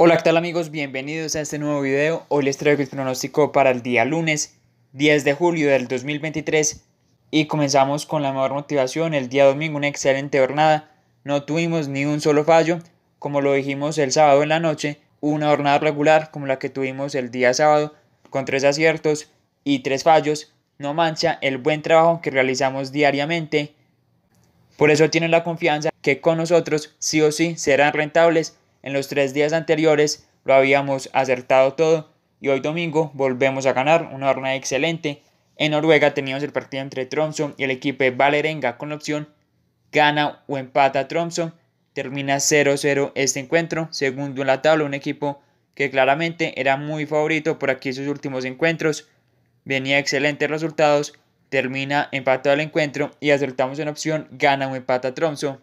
Hola, ¿qué tal amigos? Bienvenidos a este nuevo video. Hoy les traigo el pronóstico para el día lunes 10 de julio del 2023 y comenzamos con la mejor motivación. El día domingo una excelente jornada, no tuvimos ni un solo fallo, como lo dijimos el sábado en la noche, una jornada regular como la que tuvimos el día sábado con tres aciertos y tres fallos, no mancha el buen trabajo que realizamos diariamente. Por eso tienen la confianza que con nosotros sí o sí serán rentables en los tres días anteriores lo habíamos acertado todo y hoy domingo volvemos a ganar, una jornada excelente. En Noruega teníamos el partido entre Tromson y el equipo de Valerenga con opción gana o empata Tromson. Termina 0-0 este encuentro, segundo en la tabla, un equipo que claramente era muy favorito por aquí sus últimos encuentros. Venía excelentes resultados, termina empatado el encuentro y acertamos en opción gana o empata Tromso.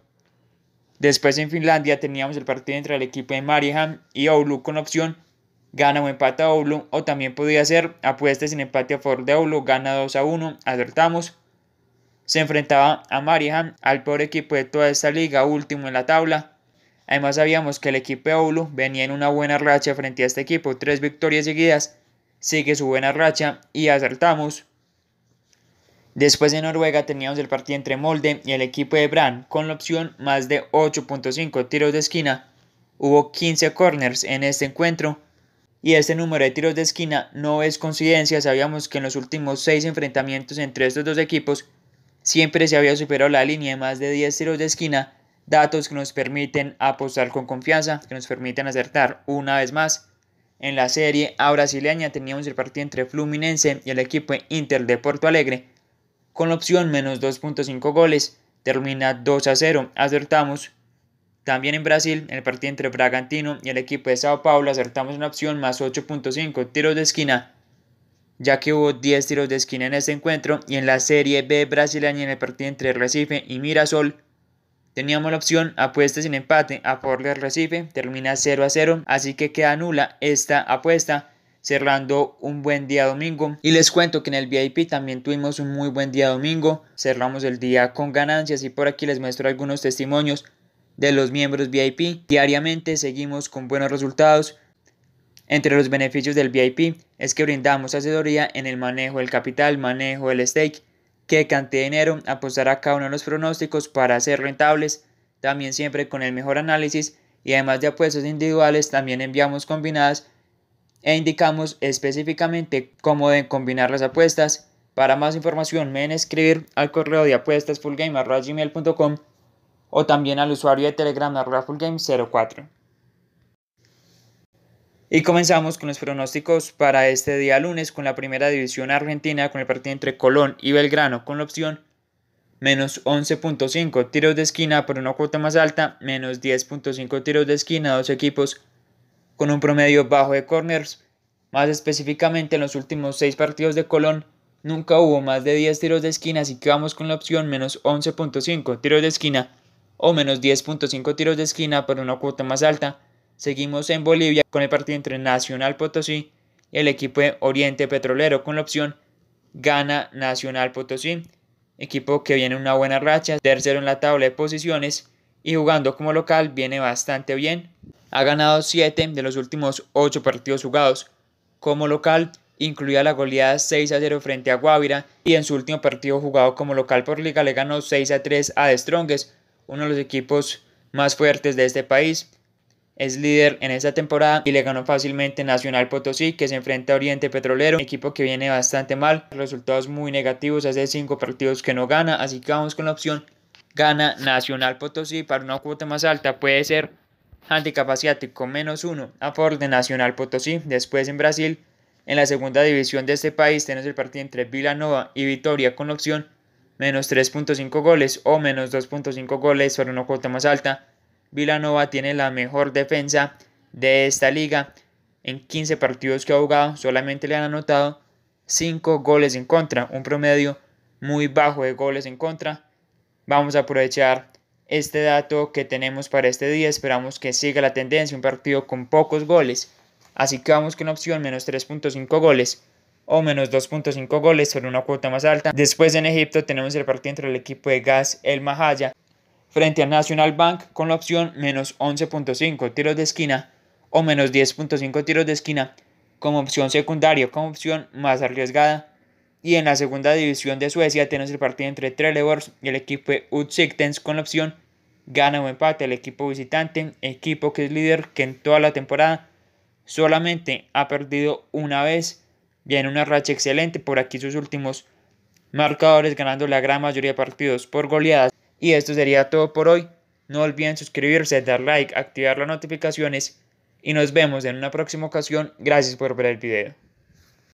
Después en Finlandia teníamos el partido entre el equipo de Mariham y Oulu con opción gana o a Oulu o también podía ser apuestas sin empate a favor de Oulu, gana 2 a 1, acertamos. Se enfrentaba a Mariham, al peor equipo de toda esta liga, último en la tabla. Además sabíamos que el equipo de Oulu venía en una buena racha frente a este equipo, tres victorias seguidas, sigue su buena racha y acertamos. Después de Noruega teníamos el partido entre Molde y el equipo de Brand con la opción más de 8.5 tiros de esquina. Hubo 15 corners en este encuentro y este número de tiros de esquina no es coincidencia. Sabíamos que en los últimos 6 enfrentamientos entre estos dos equipos siempre se había superado la línea de más de 10 tiros de esquina, datos que nos permiten apostar con confianza, que nos permiten acertar una vez más. En la serie a brasileña teníamos el partido entre Fluminense y el equipo Inter de Porto Alegre con la opción menos 2.5 goles. Termina 2 a 0. Acertamos. También en Brasil, en el partido entre Bragantino y el equipo de Sao Paulo, acertamos una opción más 8.5 tiros de esquina, ya que hubo 10 tiros de esquina en este encuentro y en la Serie B brasileña en el partido entre Recife y Mirasol. Teníamos la opción apuesta sin empate a favor del Recife, termina 0 a 0, así que queda nula esta apuesta cerrando un buen día domingo. Y les cuento que en el VIP también tuvimos un muy buen día domingo, cerramos el día con ganancias y por aquí les muestro algunos testimonios de los miembros VIP. Diariamente seguimos con buenos resultados. Entre los beneficios del VIP es que brindamos asesoría en el manejo del capital, manejo del stake, que cante de dinero apostar a cada uno de los pronósticos para ser rentables, también siempre con el mejor análisis y además de apuestas individuales también enviamos combinadas e indicamos específicamente cómo deben combinar las apuestas. Para más información me escribir al correo de apuestas fullgame.com o también al usuario de Telegram fullgame04. Y comenzamos con los pronósticos para este día lunes con la primera división argentina con el partido entre Colón y Belgrano con la opción menos 11.5 tiros de esquina por una cuota más alta, menos 10.5 tiros de esquina, dos equipos con un promedio bajo de corners. Más específicamente en los últimos seis partidos de Colón, nunca hubo más de 10 tiros de esquina, así que vamos con la opción menos 11.5 tiros de esquina o menos 10.5 tiros de esquina por una cuota más alta. Seguimos en Bolivia con el partido entre Nacional Potosí y el equipo de Oriente Petrolero con la opción gana Nacional Potosí, equipo que viene una buena racha, tercero en la tabla de posiciones y jugando como local viene bastante bien. Ha ganado 7 de los últimos 8 partidos jugados. Como local, incluía la goleada 6 a 0 frente a Guavira y en su último partido jugado como local por liga le ganó 6 a 3 a Stronges, uno de los equipos más fuertes de este país. Es líder en esta temporada y le ganó fácilmente Nacional Potosí, que se enfrenta a Oriente Petrolero, un equipo que viene bastante mal, resultados muy negativos, hace 5 partidos que no gana, así que vamos con la opción gana Nacional Potosí para una cuota más alta, puede ser Handicap asiático menos 1 a favor de Nacional Potosí. Después en Brasil, en la segunda división de este país tenemos el partido entre Villanova y Vitoria con opción menos 3.5 goles o menos 2.5 goles para una cuota más alta. Vilanova tiene la mejor defensa de esta liga. En 15 partidos que ha jugado solamente le han anotado 5 goles en contra, un promedio muy bajo de goles en contra. Vamos a aprovechar este dato que tenemos para este día. Esperamos que siga la tendencia, un partido con pocos goles. Así que vamos con la opción menos 3.5 goles o menos 2.5 goles sobre una cuota más alta. Después en Egipto tenemos el partido entre el equipo de Gas El Mahaya frente al National Bank con la opción menos 11.5 tiros de esquina o menos 10.5 tiros de esquina como opción secundaria, como opción más arriesgada y en la segunda división de Suecia tenemos el partido entre Trelleborg y el equipo Utsikten con la opción gana o empate el equipo visitante, equipo que es líder que en toda la temporada solamente ha perdido una vez Viene una racha excelente por aquí sus últimos marcadores ganando la gran mayoría de partidos por goleadas. Y esto sería todo por hoy. No olviden suscribirse, dar like, activar las notificaciones y nos vemos en una próxima ocasión. Gracias por ver el video.